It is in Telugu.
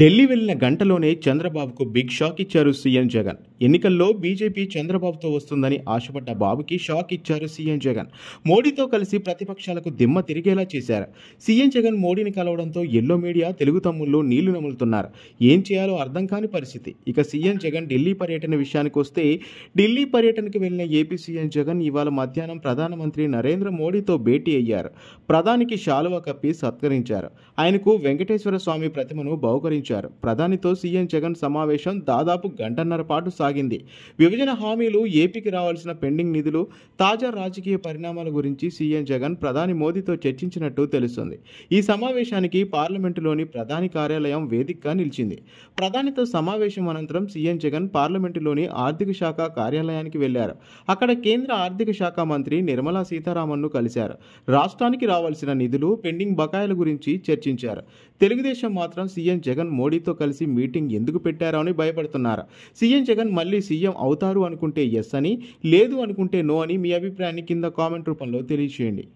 ఢిల్లీ వెళ్లిన గంటలోనే చంద్రబాబుకు బిగ్ షాక్ ఇచ్చారు సీఎం జగన్ ఎన్నికల్లో బీజేపీ చంద్రబాబుతో వస్తుందని ఆశపడ్డ బాబుకి షాక్ ఇచ్చారు సీఎం జగన్ మోడీతో కలిసి ప్రతిపక్షాలకు దిమ్మ తిరిగేలా చేశారు సీఎం జగన్ మోడీని కలవడంతో ఎల్లో మీడియా తెలుగు తమ్ముళ్లు నీళ్లు నములుతున్నారు ఏం చేయాలో అర్థం కాని పరిస్థితి ఇక సీఎం జగన్ ఢిల్లీ పర్యటన విషయానికి వస్తే ఢిల్లీ పర్యటనకు వెళ్లిన ఏపీ సీఎం జగన్ ఇవాళ మధ్యాహ్నం ప్రధానమంత్రి నరేంద్ర మోడీతో భేటీ అయ్యారు ప్రధానికి శాలువ కప్పి సత్కరించారు ఆయనకు వెంకటేశ్వర స్వామి ప్రతిమను బహుకరించారు ప్రధానితో సీఎం జగన్ సమావేశం దాదాపు గంటన్నర పాటు సాగింది విభజన హామీలు ఏపీకి రావాల్సిన పెండింగ్ నిధులు తాజా రాజకీయ పరిణామాల గురించి సీఎం జగన్ ప్రధాని మోదీతో చర్చించినట్టు తెలుస్తుంది ఈ సమావేశానికి పార్లమెంటులోని ప్రధాని కార్యాలయం వేదికగా నిలిచింది ప్రధానితో సమావేశం అనంతరం సీఎం జగన్ పార్లమెంటులోని ఆర్థిక శాఖ కార్యాలయానికి వెళ్లారు అక్కడ కేంద్ర ఆర్థిక శాఖ మంత్రి నిర్మలా సీతారామన్ను కలిశారు రాష్ట్రానికి రావాల్సిన నిధులు పెండింగ్ బకాయిల గురించి చర్చించారు తెలుగుదేశం మాత్రం సీఎం జగన్ మోడీతో కలిసి మీటింగ్ ఎందుకు పెట్టారో అని భయపడుతున్నారు సీఎం జగన్ మళ్ళీ సీఎం అవుతారు అనుకుంటే ఎస్ అని లేదు అనుకుంటే నో అని మీ అభిప్రాయాన్ని కింద కామెంట్ రూపంలో తెలియచేయండి